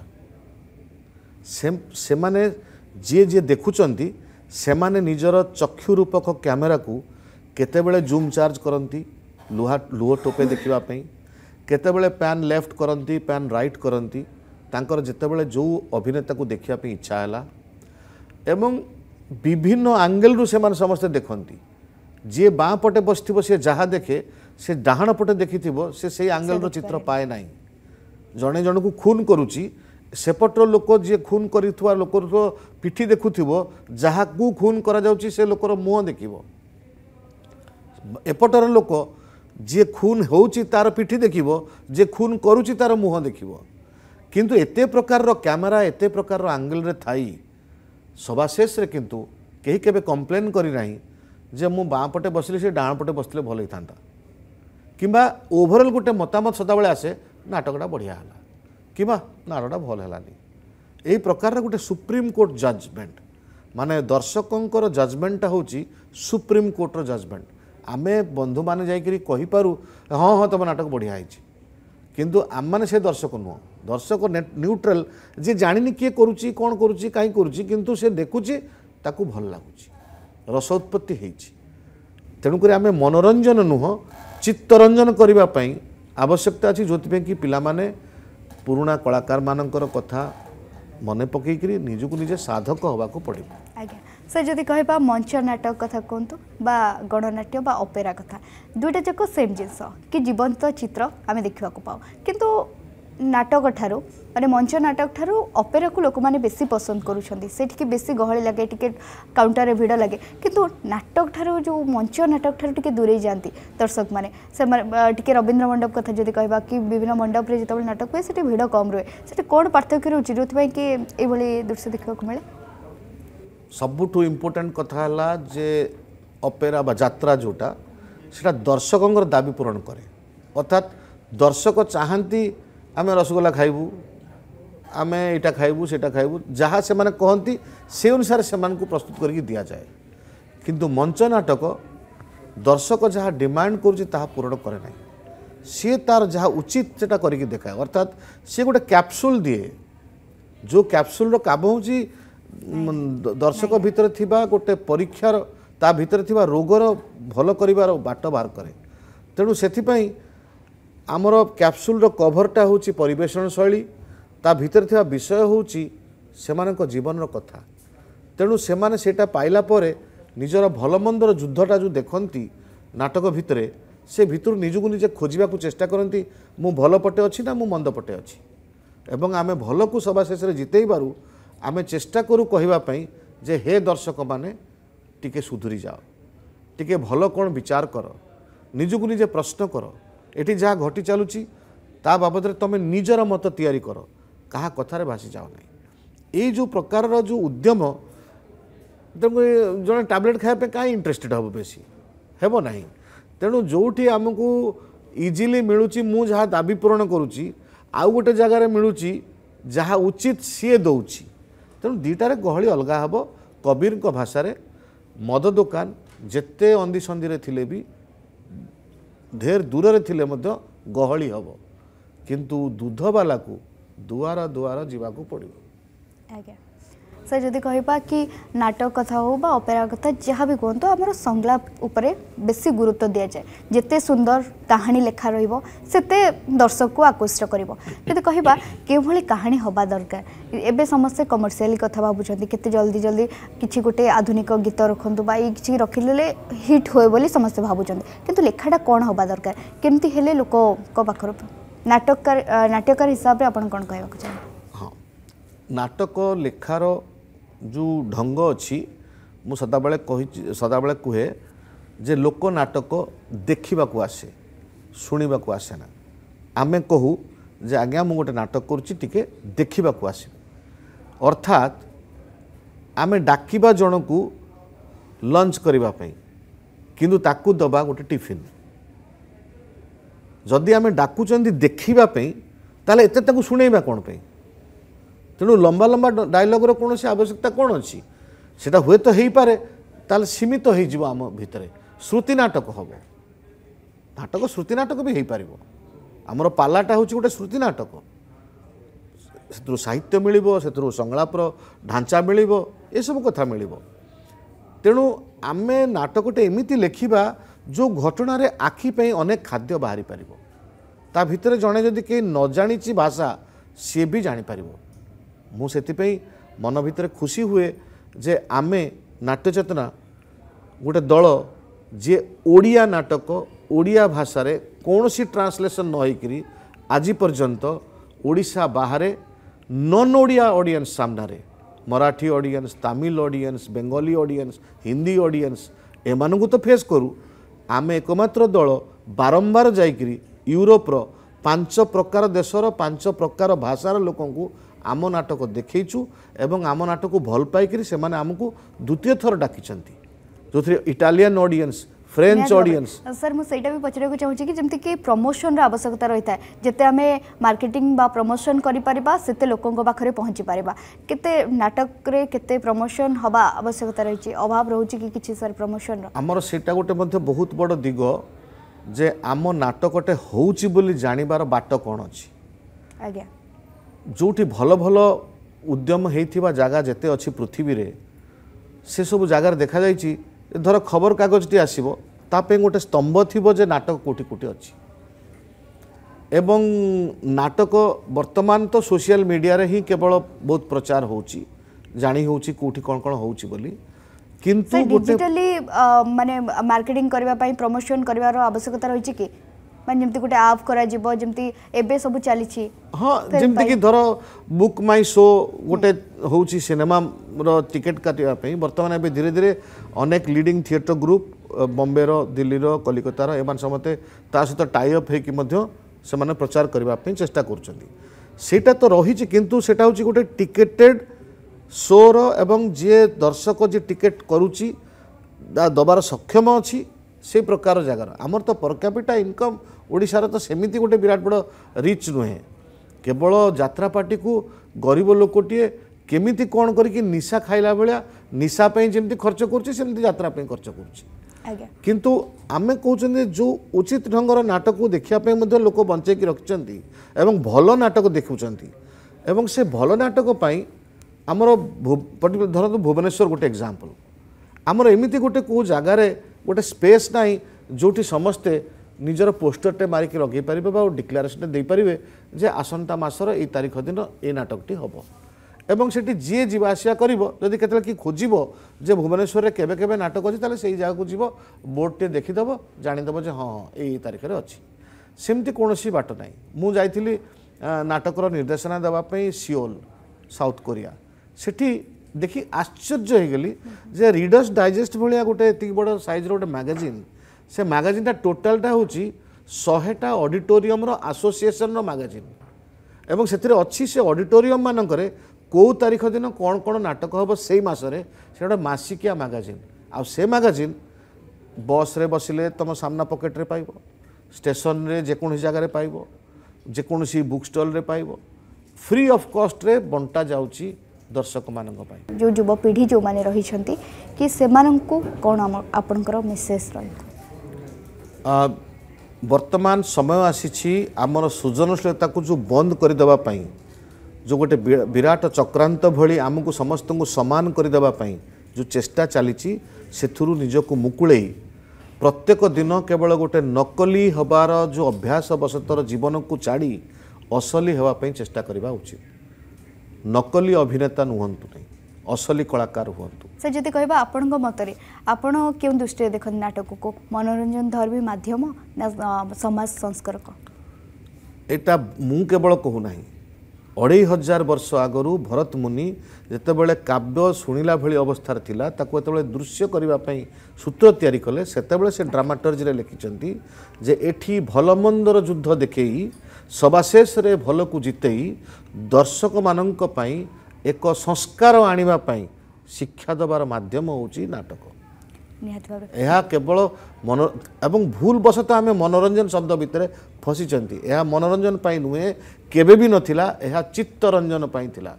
ସେମାନେ ଯିଏ ଯିଏ ଦେଖୁଛନ୍ତି ସେମାନେ ନିଜର ଚକ୍ଷୁ ରୂପକ କ୍ୟାମେରାକୁ କେତେବେଳେ ଜୁମ୍ ଚାର୍ଜ କରନ୍ତି ଲୁହା ଲୁହ ଟୋପେ ଦେଖିବା ପାଇଁ କେତେବେଳେ ପ୍ୟାନ୍ ଲେଫ୍ଟ କରନ୍ତି ପ୍ୟାନ୍ ରାଇଟ୍ କରନ୍ତି ତାଙ୍କର ଯେତେବେଳେ ଯେଉଁ ଅଭିନେତାକୁ ଦେଖିବା ପାଇଁ ଇଚ୍ଛା ହେଲା ଏବଂ ବିଭିନ୍ନ ଆଙ୍ଗେଲରୁ ସେମାନେ ସମସ୍ତେ ଦେଖନ୍ତି ଯିଏ ବାଁ ପଟେ ବସିଥିବ ସିଏ ଯାହା ଦେଖେ ସେ ଡାହାଣ ପଟେ ଦେଖିଥିବ ସେ ସେଇ ଆଙ୍ଗେଲର ଚିତ୍ର ପାଏ ନାହିଁ ଜଣେ ଜଣକୁ ଖୁନ୍ କରୁଛି ସେପଟର ଲୋକ ଯିଏ ଖୁନ୍ କରିଥିବା ଲୋକର ପିଠି ଦେଖୁଥିବ ଯାହାକୁ ଖୁନ୍ କରାଯାଉଛି ସେ ଲୋକର ମୁହଁ ଦେଖିବ ଏପଟର ଲୋକ ଯିଏ ଖୁନ୍ ହେଉଛି ତା'ର ପିଠି ଦେଖିବ ଯିଏ ଖୁନ୍ କରୁଛି ତା'ର ମୁହଁ ଦେଖିବ কিন্তু এতে প্রকার ক্যামেরা এতে প্রকার আঙ্গেলরে থাই সবাশেষে কিন্তু কে কেবে কমপ্লেন করি না যে মু বাঁপটে বসিলি সে ডাণপটে বসলে ভালো হয়ে কিংবা ওভরঅল গোটে মতামত সদাবেলে আসে নাটকটা বড়িয়া হল কিংবা নাটকটা ভাল হলানি এই প্রকার গোটে সুপ্রিম কোর্ট জজমেন্ট মানে দর্শকঙ্কর জজমেন্টটা হচ্ছে সুপ্রিম কোর্টর জজমেন্ট আমি বন্ধু মানে যাই কহিপারু হ্যাঁ হ্যাঁ তোমার নাটক বড়িয়া হয়েছে কিন্তু আমি সে দর্শক নুহ দর্শক নিউট্রাল যে জাঁনি কি করুছি কোণ করুছি কাই করুছি কিন্তু সে দেখুছি তাকে ভাল লাগুছি রস উৎপত্তি হয়েছি তেমনি আমি মনোরঞ্জন নুহ চিত্তরঞ্জন করা আবশ্যকতা আছে যে কি পিলামানে পুরোনা কলাকার মানকর কথা মনে পকাইকি নিজকে নিজে সাধক হওয়া পড়ব আজ্ঞা স্যার যদি কহবা মঞ্চ নাটক কথা কুহতু বা গণনাট্য বা অপেরা কথা দুইটা যাক সেম জিনিস কি জীবন্ত চিত্র আমি দেখা পাও কিন্তু নাটক ঠারু মানে মঞ্চ নাটক ঠারু লোক মানে বেশি পছন্দ করুছেন সেটিকে বেশি গহলি লাগে টিকে কাউন্টারে ভিড় লাগে কিন্তু নাটক ঠারু যে মঞ্চ নাটক ঠারু টিকে দূরে যাতে দর্শক মানে সে টিকে রবীন্দ্র মণ্ডপ কথা যদি কহবা কি বিভিন্ন মণ্ডপে যেত নাটক হুয়ে সেটি ভিড় কম রুয়ে সেটি কোণ পার্থক্য রয়েছে যেপাই কি এইভাবে দৃশ্য দেখা মিলে সবুঠু ইম্পর্টাট কথা হল যে অপেরা বা যাত্রা যেটা সেটা দর্শকঙ্কর দাবি পূরণ করে অর্থাৎ দর্শক চাহান্তি ଆମେ ରସଗୋଲା ଖାଇବୁ ଆମେ ଏଇଟା ଖାଇବୁ ସେଇଟା ଖାଇବୁ ଯାହା ସେମାନେ କହନ୍ତି ସେ ଅନୁସାରେ ସେମାନଙ୍କୁ ପ୍ରସ୍ତୁତ କରିକି ଦିଆଯାଏ କିନ୍ତୁ ମଞ୍ଚ ନାଟକ ଦର୍ଶକ ଯାହା ଡିମାଣ୍ଡ କରୁଛି ତାହା ପୂରଣ କରେ ନାହିଁ ସିଏ ତାର ଯାହା ଉଚିତ ସେଟା କରିକି ଦେଖାଏ ଅର୍ଥାତ୍ ସିଏ ଗୋଟେ କ୍ୟାପସୁଲ୍ ଦିଏ ଯେଉଁ କ୍ୟାପସୁଲ୍ର କାମ ହେଉଛି ଦର୍ଶକ ଭିତରେ ଥିବା ଗୋଟେ ପରୀକ୍ଷାର ତା ଭିତରେ ଥିବା ରୋଗର ଭଲ କରିବାର ବାଟ ବାହାର କରେ ତେଣୁ ସେଥିପାଇଁ ଆମର କ୍ୟାପସୁଲ୍ର କଭରଟା ହେଉଛି ପରିବେଷଣ ଶୈଳୀ ତା ଭିତରେ ଥିବା ବିଷୟ ହେଉଛି ସେମାନଙ୍କ ଜୀବନର କଥା ତେଣୁ ସେମାନେ ସେଇଟା ପାଇଲା ପରେ ନିଜର ଭଲମନ୍ଦର ଯୁଦ୍ଧଟା ଯେଉଁ ଦେଖନ୍ତି ନାଟକ ଭିତରେ ସେ ଭିତରୁ ନିଜକୁ ନିଜେ ଖୋଜିବାକୁ ଚେଷ୍ଟା କରନ୍ତି ମୁଁ ଭଲ ପଟେ ଅଛି ନା ମୁଁ ମନ୍ଦ ପଟେ ଅଛି ଏବଂ ଆମେ ଭଲକୁ ସବାଶେଷରେ ଜିତେଇବାରୁ ଆମେ ଚେଷ୍ଟା କରୁ କହିବା ପାଇଁ ଯେ ହେ ଦର୍ଶକମାନେ ଟିକେ ସୁଧୁରି ଯାଅ ଟିକେ ଭଲ କ'ଣ ବିଚାର କର ନିଜକୁ ନିଜେ ପ୍ରଶ୍ନ କର ଏଠି ଯାହା ଘଟି ଚାଲୁଛି ତା ବାବଦରେ ତୁମେ ନିଜର ମତ ତିଆରି କର କାହା କଥାରେ ଭାସିଯାଅ ନାହିଁ ଏଇ ଯେଉଁ ପ୍ରକାରର ଯେଉଁ ଉଦ୍ୟମ ତେଣୁ ଜଣେ ଟ୍ୟାବଲେଟ୍ ଖାଇବା ପାଇଁ କାହିଁ ଇଣ୍ଟରେଷ୍ଟେଡ଼୍ ହେବ ବେଶୀ ହେବ ନାହିଁ ତେଣୁ ଯେଉଁଠି ଆମକୁ ଇଜିଲି ମିଳୁଛି ମୁଁ ଯାହା ଦାବି ପୂରଣ କରୁଛି ଆଉ ଗୋଟେ ଜାଗାରେ ମିଳୁଛି ଯାହା ଉଚିତ ସିଏ ଦେଉଛି ତେଣୁ ଦୁଇଟାରେ ଗହଳି ଅଲଗା ହେବ କବିରଙ୍କ ଭାଷାରେ ମଦ ଦୋକାନ ଯେତେ ଅନ୍ଦିସନ୍ଧିରେ ଥିଲେ ବି ଢେର ଦୂରରେ ଥିଲେ ମଧ୍ୟ ଗହଳି ହେବ କିନ୍ତୁ ଦୁଧବାଲାକୁ ଦୁଆର ଦୁଆର ଯିବାକୁ ପଡ଼ିବ ଆଜ୍ଞା ସାର୍ ଯଦି କହିବା କି ନାଟକ କଥା ହଉ ବା ଅପେରା କଥା ଯାହା ବି କୁହନ୍ତୁ ଆମର ସଂଳାପ ଉପରେ ବେଶୀ ଗୁରୁତ୍ୱ ଦିଆଯାଏ ଯେତେ ସୁନ୍ଦର କାହାଣୀ ଲେଖା ରହିବ ସେତେ ଦର୍ଶକକୁ ଆକୃଷ୍ଟ କରିବ ଯଦି କହିବା କେଉଁଭଳି କାହାଣୀ ହେବା ଦରକାର ଏବେ ସମସ୍ତେ କମର୍ସିଆଲି କଥା ଭାବୁଛନ୍ତି କେତେ ଜଲ୍ଦି ଜଲ୍ଦି କିଛି ଗୋଟେ ଆଧୁନିକ ଗୀତ ରଖନ୍ତୁ ବା ଏଇ କିଛି ରଖିଲେ ହିଟ୍ ହୁଏ ବୋଲି ସମସ୍ତେ ଭାବୁଛନ୍ତି କିନ୍ତୁ ଲେଖାଟା କ'ଣ ହେବା ଦରକାର କେମିତି ହେଲେ ଲୋକଙ୍କ ପାଖରୁ ନାଟକକାର ନାଟ୍ୟକାର ହିସାବରେ ଆପଣ କ'ଣ କହିବାକୁ ଚାହିଁବେ ହଁ ନାଟକ ଲେଖାର ଯେଉଁ ଢଙ୍ଗ ଅଛି ମୁଁ ସଦାବେଳେ କହିଛି ସଦାବେଳେ କୁହେ ଯେ ଲୋକ ନାଟକ ଦେଖିବାକୁ ଆସେ ଶୁଣିବାକୁ ଆସେ ନା ଆମେ କହୁ ଯେ ଆଜ୍ଞା ମୁଁ ଗୋଟେ ନାଟକ କରୁଛି ଟିକେ ଦେଖିବାକୁ ଆସିବେ ଅର୍ଥାତ୍ ଆମେ ଡାକିବା ଜଣକୁ ଲଞ୍ଚ କରିବା ପାଇଁ କିନ୍ତୁ ତାକୁ ଦେବା ଗୋଟେ ଟିଫିନ୍ ଯଦି ଆମେ ଡାକୁଛନ୍ତି ଦେଖିବା ପାଇଁ ତାହେଲେ ଏତେ ତାକୁ ଶୁଣେଇବା କ'ଣ ପାଇଁ ତେଣୁ ଲମ୍ବା ଲମ୍ବା ଡାଇଲଗ୍ର କୌଣସି ଆବଶ୍ୟକତା କ'ଣ ଅଛି ସେଇଟା ହୁଏତ ହେଇପାରେ ତାହେଲେ ସୀମିତ ହେଇଯିବ ଆମ ଭିତରେ ଶ୍ରୁତି ନାଟକ ହେବ ନାଟକ ଶ୍ରୁତି ନାଟକ ବି ହେଇପାରିବ ଆମର ପାଲାଟା ହେଉଛି ଗୋଟେ ଶ୍ରୁତି ନାଟକ ସେଥିରୁ ସାହିତ୍ୟ ମିଳିବ ସେଥିରୁ ସଂଳାପର ଢାଞ୍ଚା ମିଳିବ ଏସବୁ କଥା ମିଳିବ ତେଣୁ ଆମେ ନାଟକଟେ ଏମିତି ଲେଖିବା ଯେଉଁ ଘଟଣାରେ ଆଖି ପାଇଁ ଅନେକ ଖାଦ୍ୟ ବାହାରିପାରିବ ତା ଭିତରେ ଜଣେ ଯଦି କେହି ନ ଜାଣିଛି ଭାଷା ସିଏ ବି ଜାଣିପାରିବ ମୁଁ ସେଥିପାଇଁ ମନ ଭିତରେ ଖୁସି ହୁଏ ଯେ ଆମେ ନାଟ୍ୟ ଚେତନା ଗୋଟେ ଦଳ ଯିଏ ଓଡ଼ିଆ ନାଟକ ଓଡ଼ିଆ ଭାଷାରେ କୌଣସି ଟ୍ରାନ୍ସଲେସନ୍ ନ ହେଇକରି ଆଜି ପର୍ଯ୍ୟନ୍ତ ଓଡ଼ିଶା ବାହାରେ ନନ୍ ଓଡ଼ିଆ ଅଡ଼ିଏନ୍ସ ସାମ୍ନାରେ Marathi audience Tamil audience Bengali audience Hindi audience ଏମାନଙ୍କୁ ତ ଫେସ୍ କରୁ ଆମେ ଏକମାତ୍ର ଦଳ ବାରମ୍ବାର ଯାଇକରି ୟୁରୋପର ପାଞ୍ଚ ପ୍ରକାର ଦେଶର ପାଞ୍ଚ ପ୍ରକାର ଭାଷାର ଲୋକଙ୍କୁ আম নাটক দেখেছু এবং আম নাটক ভাল পাইকি সে আমি দ্বিতীয় থর ଡାକିଛନ୍ତି যে Italian audience French audience sir মু সেইটা বি পচারিবাকু চাহুছি কি যেমতি কি প্রমোশন র আবশ্যকতা রহিতা যেতে আমি মার্কেটিং বা প্রমোশন করে পারিবা সেতে লোক পাখে পৌঁছি পারিবা কেতে নাটকরে রে কেতে প্রমোশন হওয়া আবশ্যকতা রয়েছে অভাব রয়েছে কি কিছু স্যার প্রমোশন আমার সেটা গোটে মধ্যে বহুত বড় দিগ যে আম নাটকটে হউছি বলি জানিবার বাট কোন আছে আজ্ঞা ଯେଉଁଠି ଭଲ ଭଲ ଉଦ୍ୟମ ହେଇଥିବା ଜାଗା ଯେତେ ଅଛି ପୃଥିବୀରେ ସେସବୁ ଜାଗାରେ ଦେଖାଯାଇଛି ଧର ଖବରକାଗଜଟି ଆସିବ ତା ପାଇଁ ଗୋଟେ ସ୍ତମ୍ଭ ଥିବ ଯେ ନାଟକ କେଉଁଠି କେଉଁଠି ଅଛି ଏବଂ ନାଟକ ବର୍ତ୍ତମାନ ତ ସୋସିଆଲ ମିଡ଼ିଆରେ ହିଁ କେବଳ ବହୁତ ପ୍ରଚାର ହେଉଛି ଜାଣି ହେଉଛି କେଉଁଠି କ'ଣ କ'ଣ ହେଉଛି ବୋଲି କିନ୍ତୁ ଡିଜିଟାଲି ମାନେ ମାର୍କେଟିଂ କରିବା ପାଇଁ ପ୍ରମୋସନ୍ କରିବାର ଆବଶ୍ୟକତା ରହିଛି କି মানে যেমতি গোটে আপ করা যিব যেমতি এবে সব চালিছি হ্যাঁ যেমতি কি ধর বুক মাই শো গোটে হচ্ছে সিনেমা র টিকেট কাটিবা পাই বর্তমানে এবে ধীরে ধীরে অনেক লিডিং থিয়েটর গ্রুপ বম্বের দিল্লির কলিকতার এমান সমস্তে তা সহ টাই অপ হয়েকি মধ্য সেমানে প্রচার করিবা পাই চেষ্টা করছেন সেটা তো রহিছে কিন্তু সেটা হচ্ছে গোটে টিকেটেড শোর এবং যে দর্শক যে টিকেট করুচি দেবার সক্ষম অছি সেই প্রকার জায়গার আমার তো পর ক্যাপিটা ইনকম ଓଡ଼ିଶାର ତ ସେମିତି ଗୋଟେ ବିରାଟ ବଡ଼ ରିଚ୍ ନୁହେଁ କେବଳ ଯାତ୍ରା ପାର୍ଟିକୁ ଗରିବ ଲୋକଟିଏ କେମିତି କ'ଣ କରିକି ନିଶା ଖାଇଲା ଭଳିଆ ନିଶା ପାଇଁ ଯେମିତି ଖର୍ଚ୍ଚ କରୁଛି ସେମିତି ଯାତ୍ରା ପାଇଁ ଖର୍ଚ୍ଚ କରୁଛି କିନ୍ତୁ ଆମେ କହୁଛନ୍ତି ଯେଉଁ ଉଚିତ ଢଙ୍ଗର ନାଟକକୁ ଦେଖିବା ପାଇଁ ମଧ୍ୟ ଲୋକ ବଞ୍ଚେଇକି ରଖିଛନ୍ତି ଏବଂ ଭଲ ନାଟକ ଦେଖୁଛନ୍ତି ଏବଂ ସେ ଭଲ ନାଟକ ପାଇଁ ଆମର ଧରନ୍ତୁ ଭୁବନେଶ୍ୱର ଗୋଟେ ଏକ୍ଜାମ୍ପଲ୍ ଆମର ଏମିତି ଗୋଟେ କେଉଁ ଜାଗାରେ ଗୋଟେ ସ୍ପେସ୍ ନାହିଁ ଯେଉଁଠି ସମସ୍ତେ ନିଜର ପୋଷ୍ଟରଟେ ମାରିକି ଲଗାଇ ପାରିବେ ବା ଡିକ୍ଲାରେସନ୍ଟେ ଦେଇପାରିବେ ଯେ ଆସନ୍ତା ମାସର ଏଇ ତାରିଖ ଦିନ ଏ ନାଟକଟି ହେବ ଏବଂ ସେଠି ଯିଏ ଯିବା ଆସିବା କରିବ ଯଦି କେତେବେଳେ କି ଖୋଜିବ ଯେ ଭୁବନେଶ୍ୱରରେ କେବେ କେବେ ନାଟକ ଅଛି ତାହେଲେ ସେଇ ଜାଗାକୁ ଯିବ ବୋର୍ଡ଼ଟିଏ ଦେଖିଦେବ ଜାଣିଦେବ ଯେ ହଁ ଏଇ ତାରିଖରେ ଅଛି ସେମିତି କୌଣସି ବାଟ ନାହିଁ ମୁଁ ଯାଇଥିଲି ନାଟକର ନିର୍ଦ୍ଦେଶନା ଦେବା ପାଇଁ ସିଓଲ ସାଉଥ କୋରିଆ ସେଠି ଦେଖି ଆଶ୍ଚର୍ଯ୍ୟ ହୋଇଗଲି ଯେ ରିଡର୍ସ ଡାଇଜେଷ୍ଟ ଭଳିଆ ଗୋଟେ ଏତିକି ବଡ଼ ସାଇଜ୍ର ଗୋଟେ ମ୍ୟାଗାଜିନ୍ ସେ ମାଗାଜିନ୍ଟା ଟୋଟାଲ୍ଟା ହେଉଛି ଶହେଟା ଅଡିଟୋରିୟମ୍ର ଆସୋସିଏସନ୍ର ମାଗାଜିନ୍ ଏବଂ ସେଥିରେ ଅଛି ସେ ଅଡିଟୋରିୟମ୍ ମାନଙ୍କରେ କେଉଁ ତାରିଖ ଦିନ କ'ଣ କ'ଣ ନାଟକ ହେବ ସେଇ ମାସରେ ସେ ଗୋଟେ ମାସିକିଆ ମାଗାଜିନ୍ ଆଉ ସେ ମାଗାଜିନ୍ ବସ୍ରେ ବସିଲେ ତୁମ ସାମ୍ନା ପକେଟ୍ରେ ପାଇବ ଷ୍ଟେସନ୍ରେ ଯେକୌଣସି ଜାଗାରେ ପାଇବ ଯେକୌଣସି ବୁକ୍ ଷ୍ଟଲ୍ରେ ପାଇବ ଫ୍ରି ଅଫ୍ କଷ୍ଟରେ ବଣ୍ଟା ଯାଉଛି ଦର୍ଶକମାନଙ୍କ ପାଇଁ ଯେଉଁ ଯୁବପିଢ଼ି ଯେଉଁମାନେ ରହିଛନ୍ତି କି ସେମାନଙ୍କୁ କ'ଣ ଆମ ଆପଣଙ୍କର ମେସେଜ୍ ରହିବ ବର୍ତ୍ତମାନ ସମୟ ଆସିଛି ଆମର ସୃଜନଶୀଳତାକୁ ଯେଉଁ ବନ୍ଦ କରିଦେବା ପାଇଁ ଯେଉଁ ଗୋଟେ ବିରାଟ ଚକ୍ରାନ୍ତ ଭଳି ଆମକୁ ସମସ୍ତଙ୍କୁ ସମାନ କରିଦେବା ପାଇଁ ଯେଉଁ ଚେଷ୍ଟା ଚାଲିଛି ସେଥିରୁ ନିଜକୁ ମୁକୁଳେଇ ପ୍ରତ୍ୟେକ ଦିନ କେବଳ ଗୋଟେ ନକଲି ହେବାର ଯେଉଁ ଅଭ୍ୟାସ ବଶତର ଜୀବନକୁ ଛାଡ଼ି ଅସଲି ହେବା ପାଇଁ ଚେଷ୍ଟା କରିବା ଉଚିତ ନକଲି ଅଭିନେତା ନୁହନ୍ତୁ ନାହିଁ ଅସଲି କଳାକାର ହୁଅନ୍ତୁ ସେ ଯଦି କହିବା ଆପଣଙ୍କ ମତରେ ଆପଣ କେଉଁ ଦୃଷ୍ଟିରେ ଦେଖନ୍ତି ନାଟକକୁ ମନୋରଞ୍ଜନ ଧର୍ମୀ ମାଧ୍ୟମ ନା ସମାଜ ସଂସ୍କାରକ ଏଇଟା ମୁଁ କେବଳ କହୁନାହିଁ ଅଢ଼େଇ ହଜାର ବର୍ଷ ଆଗରୁ ଭରତ ମୁନି ଯେତେବେଳେ କାବ୍ୟ ଶୁଣିଲା ଭଳି ଅବସ୍ଥାରେ ଥିଲା ତାକୁ ଯେତେବେଳେ ଦୃଶ୍ୟ କରିବା ପାଇଁ ସୂତ୍ର ତିଆରି କଲେ ସେତେବେଳେ ସେ ଡ୍ରାମାଟର୍ଜିରେ ଲେଖିଛନ୍ତି ଯେ ଏଠି ଭଲମନ୍ଦର ଯୁଦ୍ଧ ଦେଖେଇ ସବାଶେଷରେ ଭଲକୁ ଜିତେଇ ଦର୍ଶକମାନଙ୍କ ପାଇଁ ଏକ ସଂସ୍କାର ଆଣିବା ପାଇଁ ଶିକ୍ଷା ଦେବାର ମାଧ୍ୟମ ହେଉଛି ନାଟକ ଏହା କେବଳ ମନ ଏବଂ ଭୁଲ ବଶତଃ ଆମେ ମନୋରଞ୍ଜନ ଶବ୍ଦ ଭିତରେ ଫସିଛନ୍ତି ଏହା ମନୋରଞ୍ଜନ ପାଇଁ ନୁହେଁ କେବେ ବି ନଥିଲା ଏହା ଚିତ୍ତରଞ୍ଜନ ପାଇଁ ଥିଲା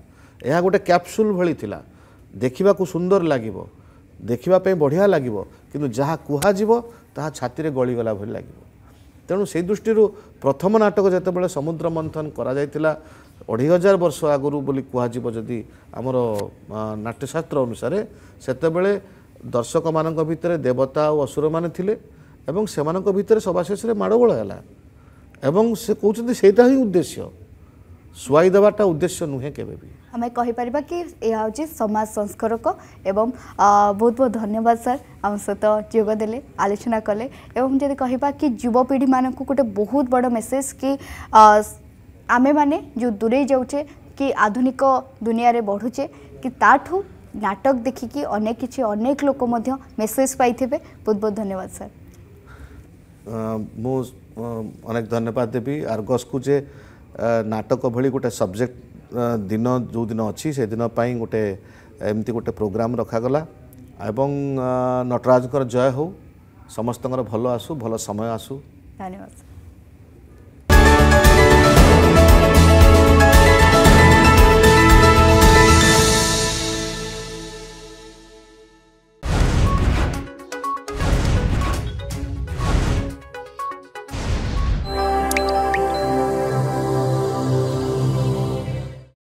ଏହା ଗୋଟେ କ୍ୟାପସୁଲ ଭଳି ଥିଲା ଦେଖିବାକୁ ସୁନ୍ଦର ଲାଗିବ ଦେଖିବା ପାଇଁ ବଢ଼ିଆ ଲାଗିବ କିନ୍ତୁ ଯାହା କୁହାଯିବ ତାହା ଛାତିରେ ଗଳିଗଲା ଭଳି ଲାଗିବ ତେଣୁ ସେଇ ଦୃଷ୍ଟିରୁ ପ୍ରଥମ ନାଟକ ଯେତେବେଳେ ସମୁଦ୍ର ମନ୍ଥନ କରାଯାଇଥିଲା ଅଢ଼େଇ ହଜାର ବର୍ଷ ଆଗରୁ ବୋଲି କୁହାଯିବ ଯଦି ଆମର ନାଟ୍ୟଶାସ୍ତ୍ର ଅନୁସାରେ ସେତେବେଳେ ଦର୍ଶକମାନଙ୍କ ଭିତରେ ଦେବତା ଓ ଅସୁରମାନେ ଥିଲେ ଏବଂ ସେମାନଙ୍କ ଭିତରେ ସବାଶେଷରେ ମାଡ଼ଗୋଳ ହେଲା ଏବଂ ସେ କହୁଛନ୍ତି ସେଇଟା ହିଁ ଉଦ୍ଦେଶ୍ୟ ଶୁଆଇ ଦେବାଟା ଉଦ୍ଦେଶ୍ୟ ନୁହେଁ କେବେ ବି ଆମେ କହିପାରିବା କି ଏହା ହେଉଛି ସମାଜ ସଂସ୍କାରକ ଏବଂ ବହୁତ ବହୁତ ଧନ୍ୟବାଦ ସାର୍ ଆମ ସହିତ ଯୋଗ ଦେଲେ ଆଲୋଚନା କଲେ ଏବଂ ଯଦି କହିବା କି ଯୁବପିଢ଼ିମାନଙ୍କୁ ଗୋଟେ ବହୁତ ବଡ଼ ମେସେଜ୍ କି आम्ही जो दूरे जाऊचे की आधुनिक दुनिया बढुचे की ताठू नाटक देखिकी अनेक किती अनेक लोक मेसेज पाहिजे बहुत बहुत धन्यवाद सर ମୁଁ ଅନେକ ଧନ୍ୟବାଦ ଦେବି ଆର୍ଗସ୍କୁ ଯେ ନାଟକ ଭଳି ଗୋଟେ ସବଜେକ୍ଟ ଦିନ ଯେଉଁ ଦିନ ଅଛି ସେଦିନ ପାଇଁ ଗୋଟେ ଏମିତି ଗୋଟେ ପ୍ରୋଗ୍ରାମ୍ ରଖାଗଲା ଏବଂ ନଟରାଜଙ୍କର ଜୟ ହେଉ ସମସ୍ତଙ୍କର ଭଲ ଆସୁ ଭଲ ସମୟ ଆସୁ ଧନ୍ୟବାଦ